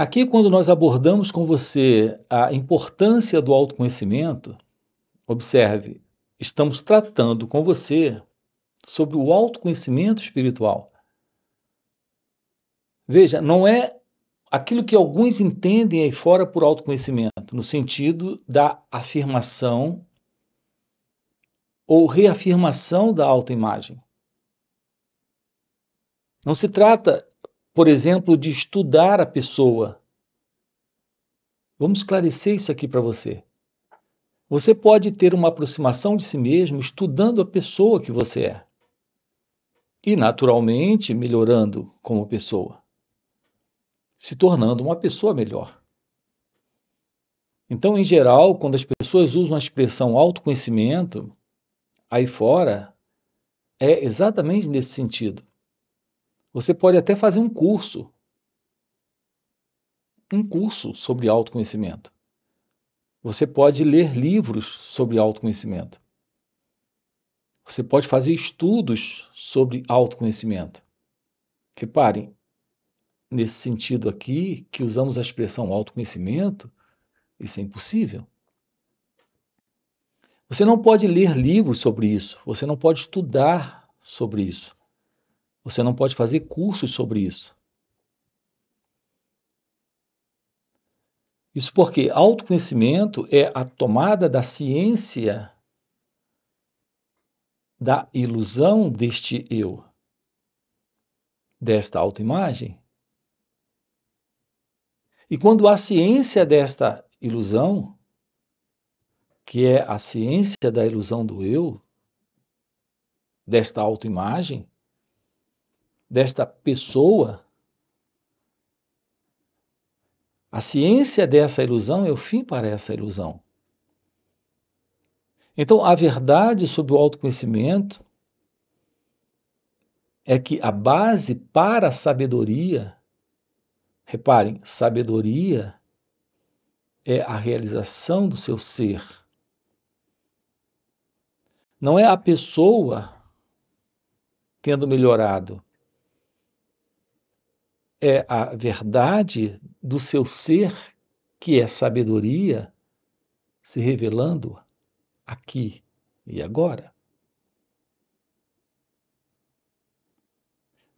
Aqui, quando nós abordamos com você a importância do autoconhecimento, observe, estamos tratando com você sobre o autoconhecimento espiritual. Veja, não é aquilo que alguns entendem aí fora por autoconhecimento, no sentido da afirmação ou reafirmação da autoimagem. Não se trata por exemplo, de estudar a pessoa. Vamos esclarecer isso aqui para você. Você pode ter uma aproximação de si mesmo estudando a pessoa que você é. E, naturalmente, melhorando como pessoa. Se tornando uma pessoa melhor. Então, em geral, quando as pessoas usam a expressão autoconhecimento, aí fora, é exatamente nesse sentido. Você pode até fazer um curso. Um curso sobre autoconhecimento. Você pode ler livros sobre autoconhecimento. Você pode fazer estudos sobre autoconhecimento. Reparem, nesse sentido aqui, que usamos a expressão autoconhecimento, isso é impossível. Você não pode ler livros sobre isso, você não pode estudar sobre isso. Você não pode fazer cursos sobre isso. Isso porque autoconhecimento é a tomada da ciência da ilusão deste eu, desta autoimagem. E quando a ciência desta ilusão, que é a ciência da ilusão do eu, desta autoimagem, desta pessoa, a ciência dessa ilusão é o fim para essa ilusão. Então, a verdade sobre o autoconhecimento é que a base para a sabedoria, reparem, sabedoria é a realização do seu ser. Não é a pessoa tendo melhorado, é a verdade do seu ser, que é sabedoria, se revelando aqui e agora.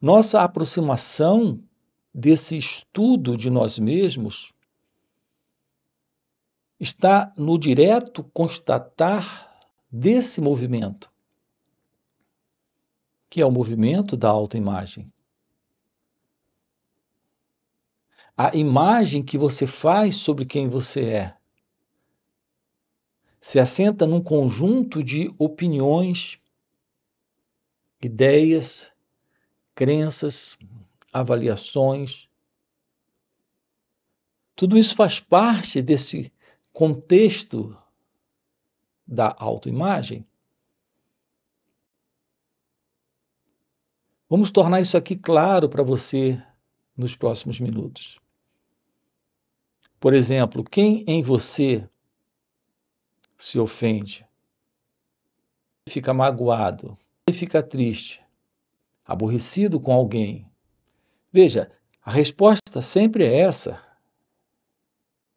Nossa aproximação desse estudo de nós mesmos está no direto constatar desse movimento, que é o movimento da autoimagem. a imagem que você faz sobre quem você é. Se assenta num conjunto de opiniões, ideias, crenças, avaliações. Tudo isso faz parte desse contexto da autoimagem. Vamos tornar isso aqui claro para você nos próximos minutos. Por exemplo, quem em você se ofende, fica magoado, fica triste, aborrecido com alguém? Veja, a resposta sempre é essa.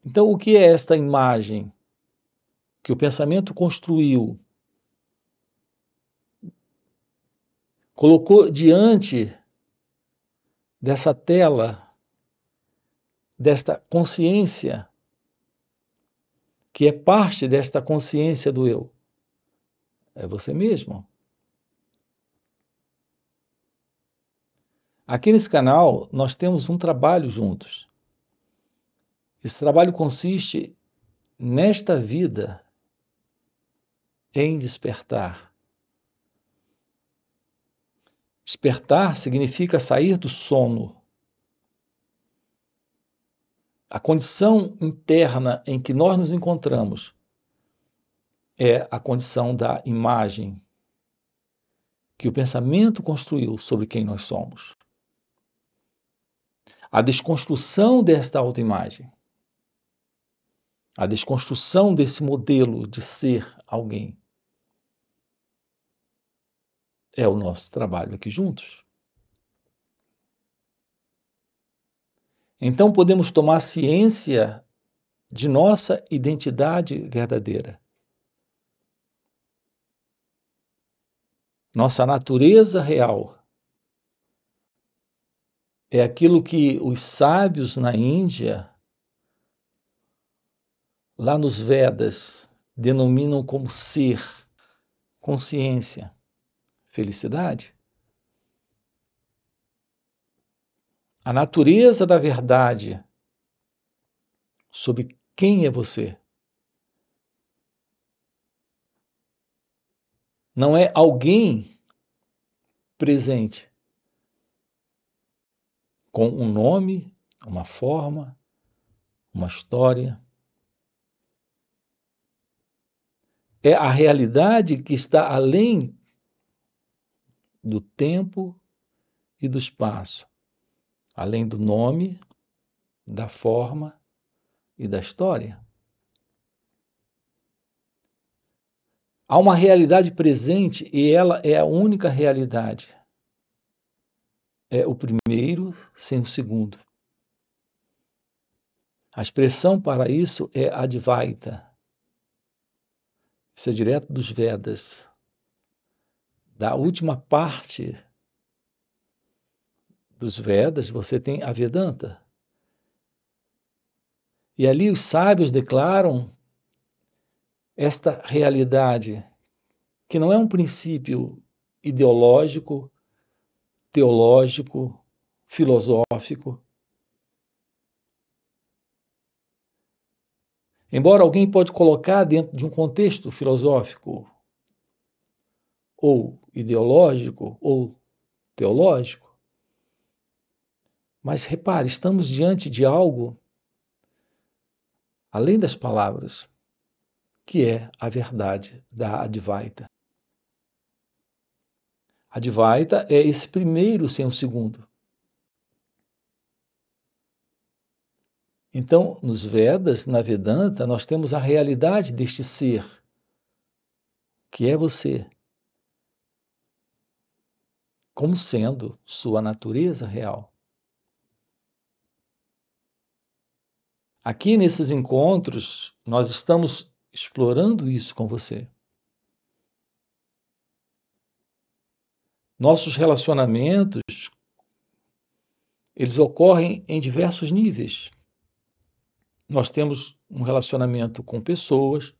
Então, o que é esta imagem que o pensamento construiu? Colocou diante dessa tela desta consciência, que é parte desta consciência do eu. É você mesmo. Aqui nesse canal nós temos um trabalho juntos. Esse trabalho consiste nesta vida em despertar. Despertar significa sair do sono a condição interna em que nós nos encontramos é a condição da imagem que o pensamento construiu sobre quem nós somos. A desconstrução desta autoimagem, a desconstrução desse modelo de ser alguém, é o nosso trabalho aqui juntos. Então podemos tomar ciência de nossa identidade verdadeira. Nossa natureza real é aquilo que os sábios na Índia, lá nos Vedas, denominam como ser, consciência, felicidade. a natureza da verdade sobre quem é você. Não é alguém presente com um nome, uma forma, uma história. É a realidade que está além do tempo e do espaço além do nome, da forma e da história. Há uma realidade presente e ela é a única realidade. É o primeiro sem o segundo. A expressão para isso é Advaita. Isso é direto dos Vedas, da última parte dos Vedas, você tem a Vedanta. E ali os sábios declaram esta realidade, que não é um princípio ideológico, teológico, filosófico. Embora alguém pode colocar dentro de um contexto filosófico ou ideológico ou teológico, mas repare, estamos diante de algo além das palavras, que é a verdade da Advaita. Advaita é esse primeiro sem o segundo. Então, nos Vedas, na Vedanta, nós temos a realidade deste ser, que é você, como sendo sua natureza real. Aqui nesses encontros, nós estamos explorando isso com você. Nossos relacionamentos, eles ocorrem em diversos níveis. Nós temos um relacionamento com pessoas,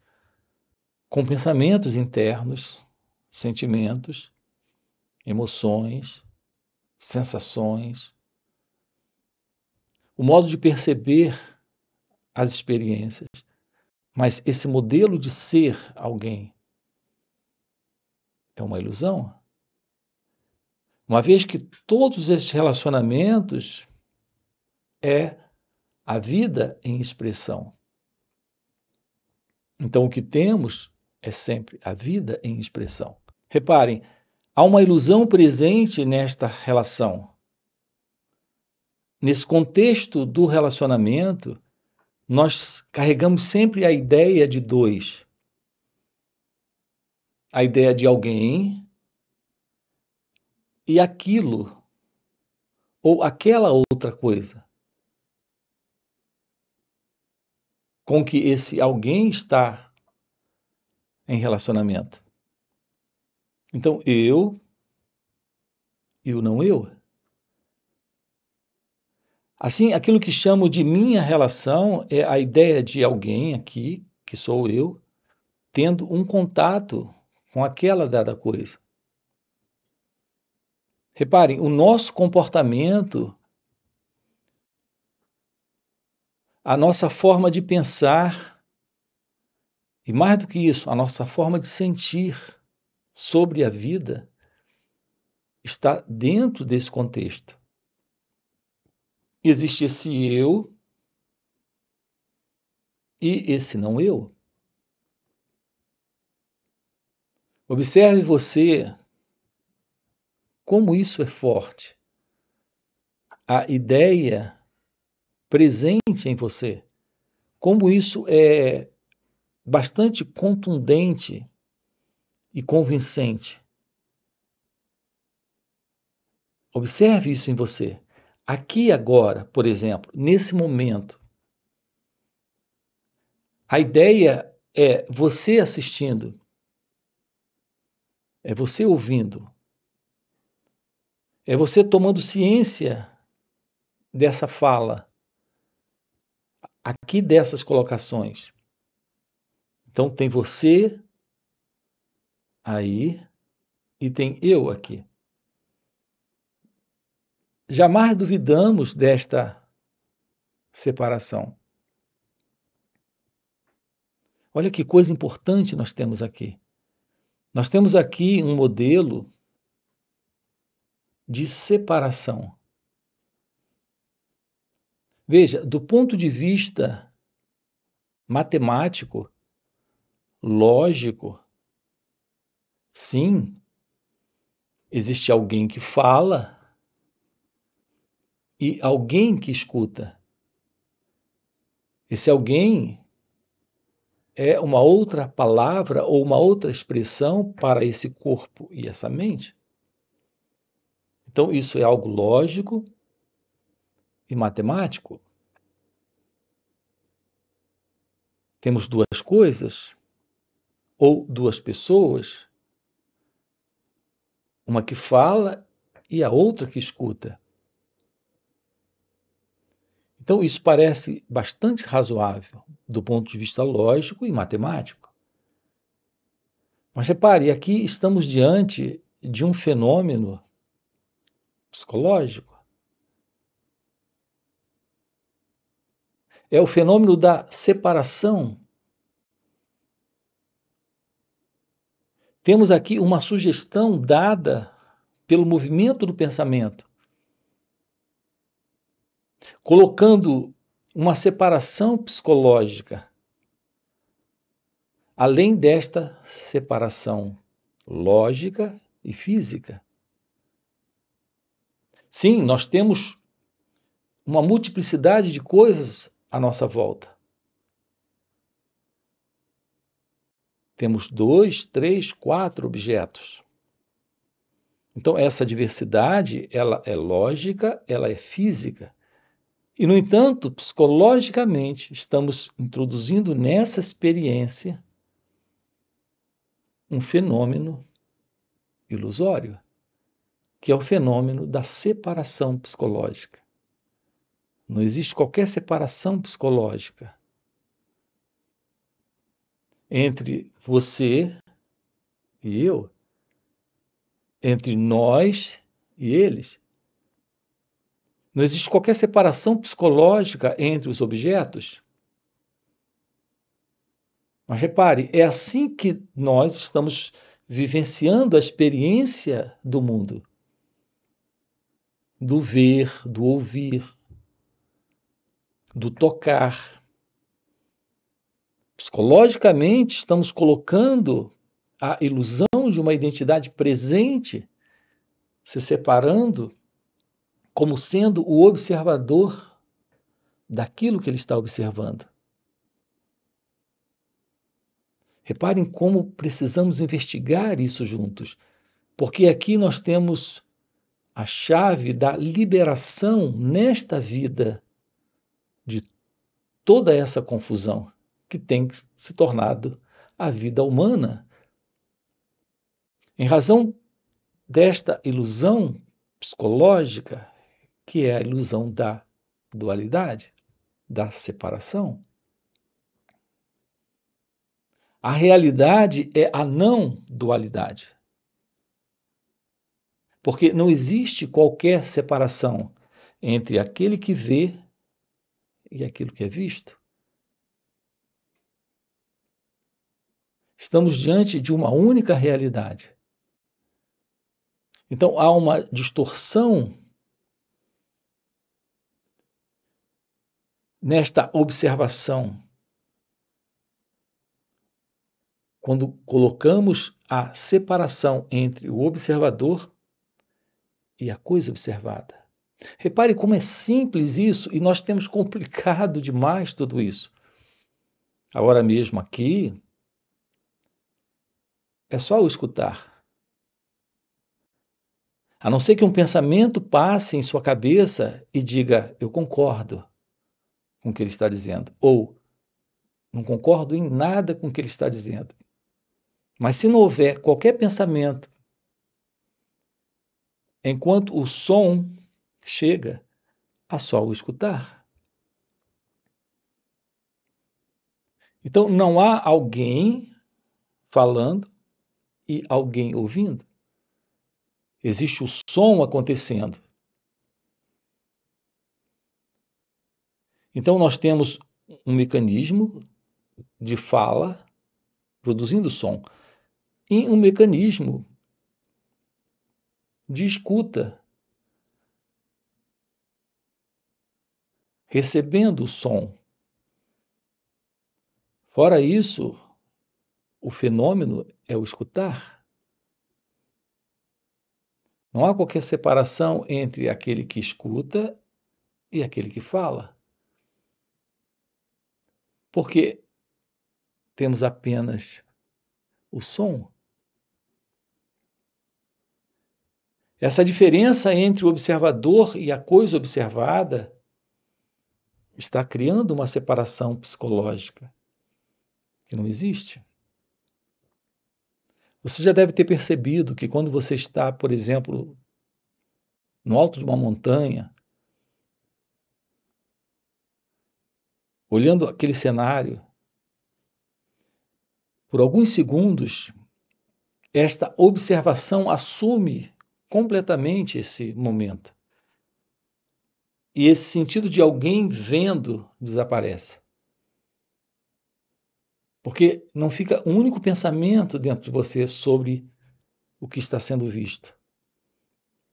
com pensamentos internos, sentimentos, emoções, sensações. O modo de perceber as experiências, mas esse modelo de ser alguém é uma ilusão. Uma vez que todos esses relacionamentos é a vida em expressão. Então o que temos é sempre a vida em expressão. Reparem, há uma ilusão presente nesta relação. Nesse contexto do relacionamento, nós carregamos sempre a ideia de dois. A ideia de alguém e aquilo ou aquela outra coisa com que esse alguém está em relacionamento. Então, eu e o não eu. Assim, aquilo que chamo de minha relação é a ideia de alguém aqui, que sou eu, tendo um contato com aquela dada coisa. Reparem, o nosso comportamento, a nossa forma de pensar, e mais do que isso, a nossa forma de sentir sobre a vida está dentro desse contexto existe esse eu e esse não eu. Observe você como isso é forte. A ideia presente em você, como isso é bastante contundente e convincente. Observe isso em você. Aqui agora, por exemplo, nesse momento, a ideia é você assistindo, é você ouvindo, é você tomando ciência dessa fala, aqui dessas colocações. Então tem você aí e tem eu aqui. Jamais duvidamos desta separação. Olha que coisa importante nós temos aqui. Nós temos aqui um modelo de separação. Veja, do ponto de vista matemático, lógico, sim, existe alguém que fala, e alguém que escuta. Esse alguém é uma outra palavra ou uma outra expressão para esse corpo e essa mente. Então, isso é algo lógico e matemático. Temos duas coisas ou duas pessoas, uma que fala e a outra que escuta. Então, isso parece bastante razoável do ponto de vista lógico e matemático. Mas repare, aqui estamos diante de um fenômeno psicológico. É o fenômeno da separação. Temos aqui uma sugestão dada pelo movimento do pensamento colocando uma separação psicológica. Além desta separação lógica e física. Sim, nós temos uma multiplicidade de coisas à nossa volta. Temos dois, três, quatro objetos. Então, essa diversidade ela é lógica, ela é física e, no entanto, psicologicamente, estamos introduzindo nessa experiência um fenômeno ilusório, que é o fenômeno da separação psicológica. Não existe qualquer separação psicológica entre você e eu, entre nós e eles. Não existe qualquer separação psicológica entre os objetos. Mas repare, é assim que nós estamos vivenciando a experiência do mundo do ver, do ouvir, do tocar. Psicologicamente, estamos colocando a ilusão de uma identidade presente, se separando como sendo o observador daquilo que ele está observando. Reparem como precisamos investigar isso juntos, porque aqui nós temos a chave da liberação nesta vida de toda essa confusão que tem se tornado a vida humana. Em razão desta ilusão psicológica, que é a ilusão da dualidade, da separação. A realidade é a não dualidade. Porque não existe qualquer separação entre aquele que vê e aquilo que é visto. Estamos diante de uma única realidade. Então há uma distorção nesta observação. Quando colocamos a separação entre o observador e a coisa observada. Repare como é simples isso e nós temos complicado demais tudo isso. Agora mesmo aqui, é só o escutar. A não ser que um pensamento passe em sua cabeça e diga: Eu concordo com o que ele está dizendo, ou não concordo em nada com o que ele está dizendo. Mas se não houver qualquer pensamento, enquanto o som chega, a só o escutar. Então não há alguém falando e alguém ouvindo. Existe o som acontecendo. Então, nós temos um mecanismo de fala produzindo som e um mecanismo de escuta recebendo o som. Fora isso, o fenômeno é o escutar. Não há qualquer separação entre aquele que escuta e aquele que fala porque temos apenas o som. Essa diferença entre o observador e a coisa observada está criando uma separação psicológica que não existe. Você já deve ter percebido que quando você está, por exemplo, no alto de uma montanha, olhando aquele cenário, por alguns segundos, esta observação assume completamente esse momento. E esse sentido de alguém vendo desaparece. Porque não fica um único pensamento dentro de você sobre o que está sendo visto.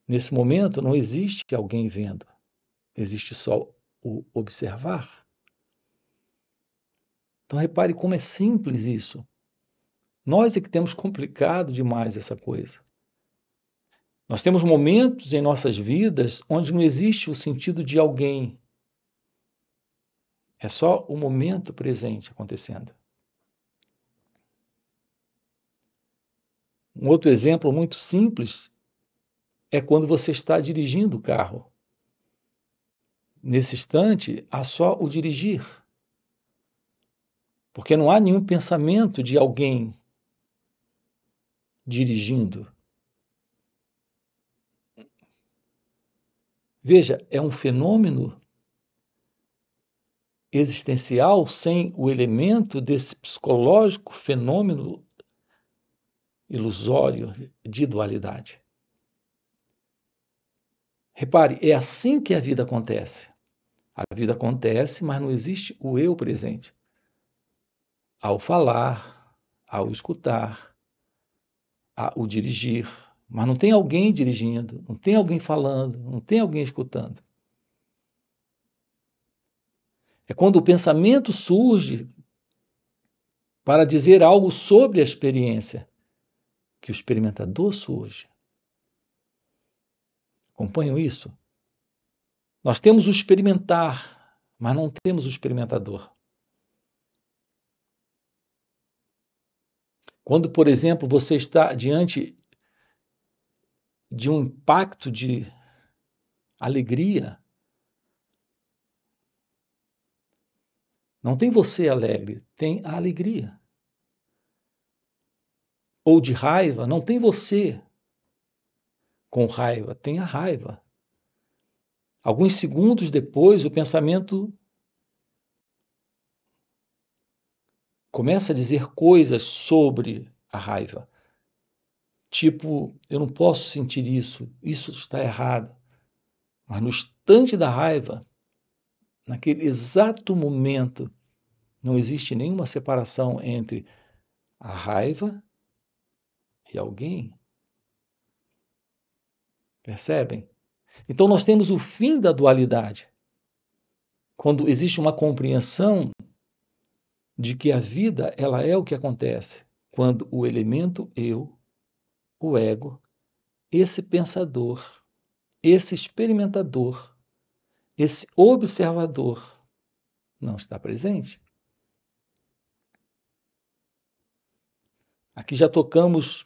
Nesse momento não existe alguém vendo, existe só o observar. Então repare como é simples isso. Nós é que temos complicado demais essa coisa. Nós temos momentos em nossas vidas onde não existe o sentido de alguém. É só o momento presente acontecendo. Um outro exemplo muito simples é quando você está dirigindo o carro. Nesse instante, há só o dirigir. Porque não há nenhum pensamento de alguém dirigindo. Veja, é um fenômeno existencial sem o elemento desse psicológico fenômeno ilusório de dualidade. Repare, é assim que a vida acontece. A vida acontece, mas não existe o eu presente ao falar, ao escutar, ao dirigir. Mas não tem alguém dirigindo, não tem alguém falando, não tem alguém escutando. É quando o pensamento surge para dizer algo sobre a experiência que o experimentador surge. Acompanham isso? Nós temos o experimentar, mas não temos o experimentador. Quando, por exemplo, você está diante de um impacto de alegria, não tem você alegre, tem a alegria. Ou de raiva, não tem você com raiva, tem a raiva. Alguns segundos depois, o pensamento começa a dizer coisas sobre a raiva. Tipo, eu não posso sentir isso, isso está errado. Mas no instante da raiva, naquele exato momento, não existe nenhuma separação entre a raiva e alguém. Percebem? Então nós temos o fim da dualidade. Quando existe uma compreensão de que a vida ela é o que acontece quando o elemento eu, o ego, esse pensador, esse experimentador, esse observador não está presente. Aqui já tocamos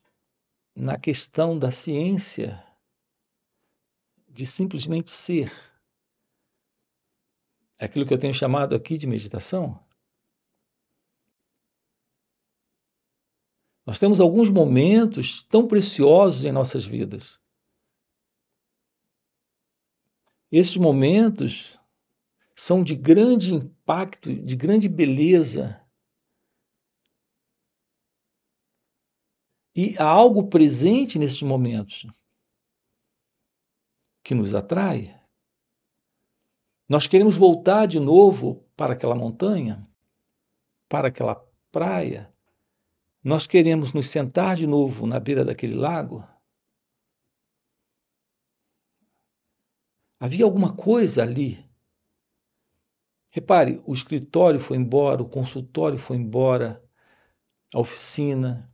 na questão da ciência de simplesmente ser. Aquilo que eu tenho chamado aqui de meditação Nós temos alguns momentos tão preciosos em nossas vidas. Esses momentos são de grande impacto, de grande beleza. E há algo presente nesses momentos que nos atrai. Nós queremos voltar de novo para aquela montanha, para aquela praia, nós queremos nos sentar de novo na beira daquele lago? Havia alguma coisa ali. Repare, o escritório foi embora, o consultório foi embora, a oficina,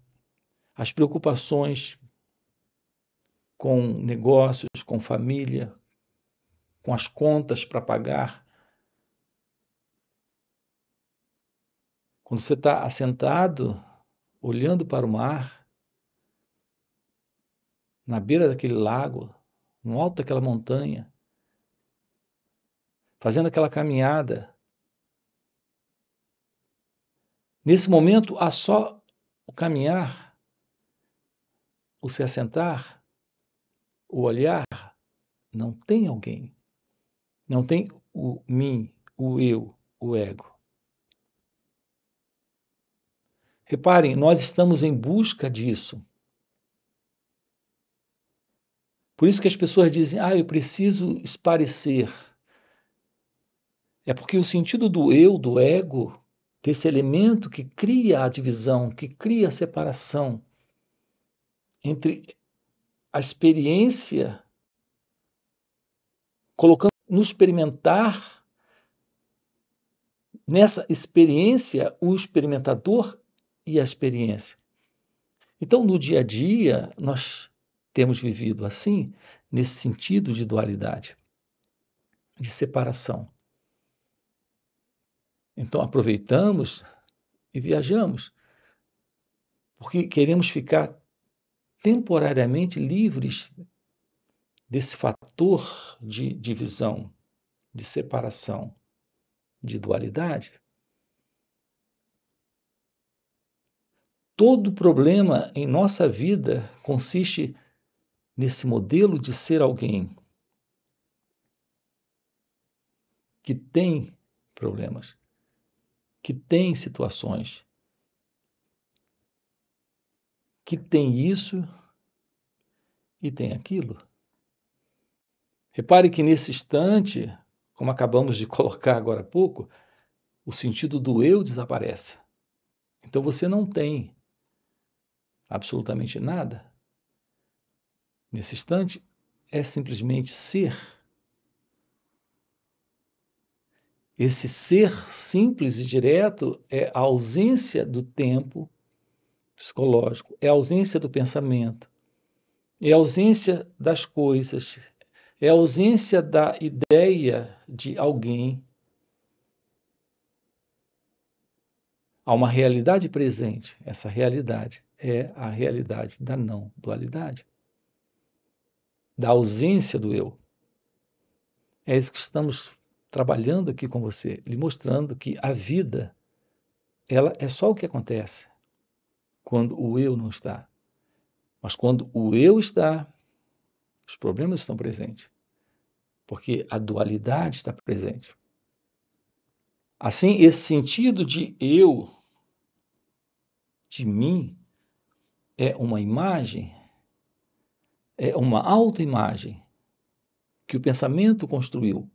as preocupações com negócios, com família, com as contas para pagar. Quando você está assentado olhando para o mar, na beira daquele lago, no alto daquela montanha, fazendo aquela caminhada. Nesse momento, há só o caminhar, o se assentar, o olhar, não tem alguém. Não tem o mim, o eu, o ego. Reparem, nós estamos em busca disso. Por isso que as pessoas dizem: "Ah, eu preciso esparecer". É porque o sentido do eu, do ego, desse elemento que cria a divisão, que cria a separação entre a experiência colocando no experimentar nessa experiência o experimentador e a experiência. Então, no dia a dia, nós temos vivido assim, nesse sentido de dualidade, de separação. Então, aproveitamos e viajamos, porque queremos ficar temporariamente livres desse fator de divisão, de separação, de dualidade. Todo problema em nossa vida consiste nesse modelo de ser alguém que tem problemas, que tem situações, que tem isso e tem aquilo. Repare que nesse instante, como acabamos de colocar agora há pouco, o sentido do eu desaparece. Então você não tem absolutamente nada. Nesse instante, é simplesmente ser. Esse ser simples e direto é a ausência do tempo psicológico, é a ausência do pensamento, é a ausência das coisas, é a ausência da ideia de alguém. Há uma realidade presente, essa realidade é a realidade da não dualidade, da ausência do eu. É isso que estamos trabalhando aqui com você, lhe mostrando que a vida ela é só o que acontece quando o eu não está. Mas quando o eu está, os problemas estão presentes, porque a dualidade está presente. Assim, esse sentido de eu, de mim, é uma imagem, é uma autoimagem que o pensamento construiu.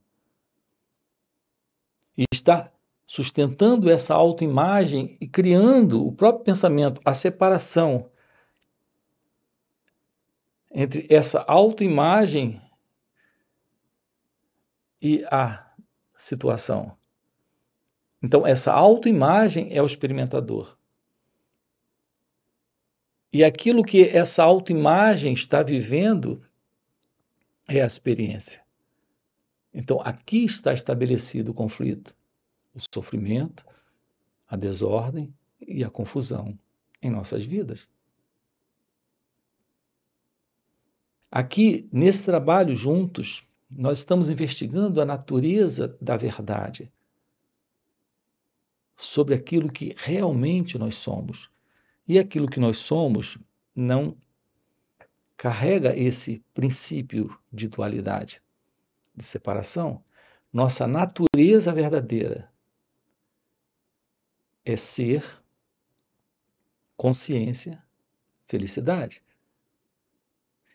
E está sustentando essa autoimagem e criando o próprio pensamento, a separação entre essa autoimagem e a situação. Então, essa autoimagem é o experimentador. E aquilo que essa autoimagem está vivendo é a experiência. Então, aqui está estabelecido o conflito, o sofrimento, a desordem e a confusão em nossas vidas. Aqui, nesse trabalho juntos, nós estamos investigando a natureza da verdade sobre aquilo que realmente nós somos e aquilo que nós somos não carrega esse princípio de dualidade, de separação. Nossa natureza verdadeira é ser, consciência, felicidade.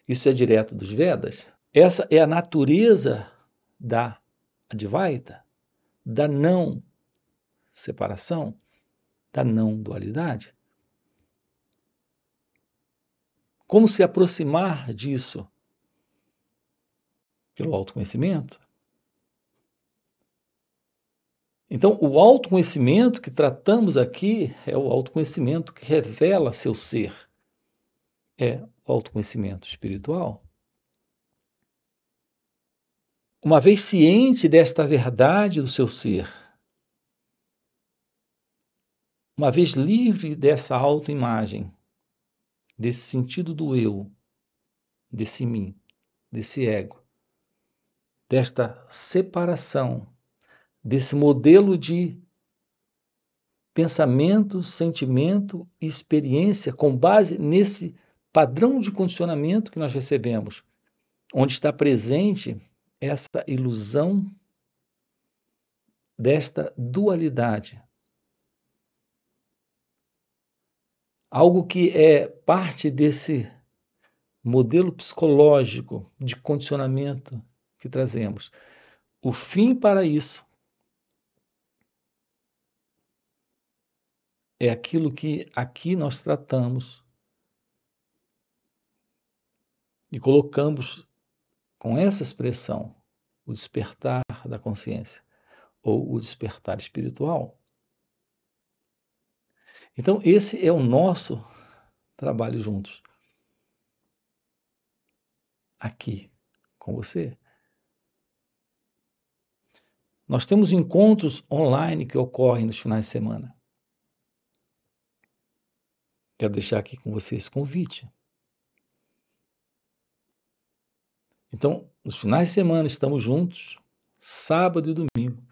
Isso é direto dos Vedas. Essa é a natureza da Advaita, da não separação, da não dualidade. Como se aproximar disso? Pelo autoconhecimento. Então, o autoconhecimento que tratamos aqui é o autoconhecimento que revela seu ser. É o autoconhecimento espiritual. Uma vez ciente desta verdade do seu ser, uma vez livre dessa autoimagem, desse sentido do eu, desse mim, desse ego, desta separação, desse modelo de pensamento, sentimento e experiência com base nesse padrão de condicionamento que nós recebemos, onde está presente essa ilusão desta dualidade, algo que é parte desse modelo psicológico de condicionamento que trazemos. O fim para isso é aquilo que aqui nós tratamos e colocamos com essa expressão o despertar da consciência ou o despertar espiritual. Então, esse é o nosso trabalho juntos. Aqui com você. Nós temos encontros online que ocorrem nos finais de semana. Quero deixar aqui com você esse convite. Então, nos finais de semana estamos juntos, sábado e domingo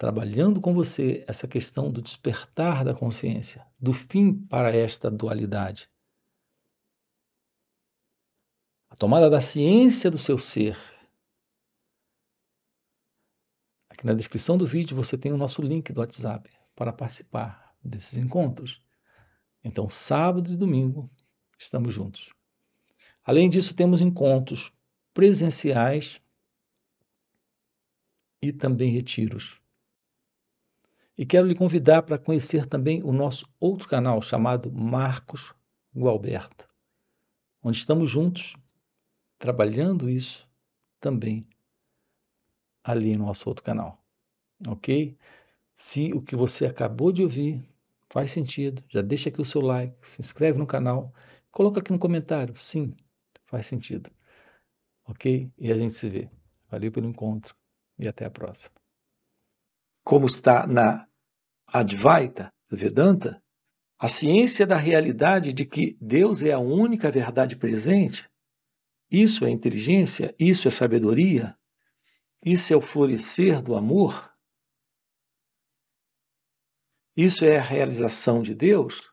trabalhando com você essa questão do despertar da consciência, do fim para esta dualidade. A tomada da ciência do seu ser. Aqui na descrição do vídeo você tem o nosso link do WhatsApp para participar desses encontros. Então, sábado e domingo estamos juntos. Além disso, temos encontros presenciais e também retiros. E quero lhe convidar para conhecer também o nosso outro canal chamado Marcos Gualberto, onde estamos juntos trabalhando isso também ali no nosso outro canal. Ok? Se o que você acabou de ouvir faz sentido, já deixa aqui o seu like, se inscreve no canal, coloca aqui no comentário, sim, faz sentido. Ok? E a gente se vê. Valeu pelo encontro e até a próxima. Como está na Advaita Vedanta, a ciência da realidade de que Deus é a única verdade presente, isso é inteligência, isso é sabedoria, isso é o florescer do amor, isso é a realização de Deus.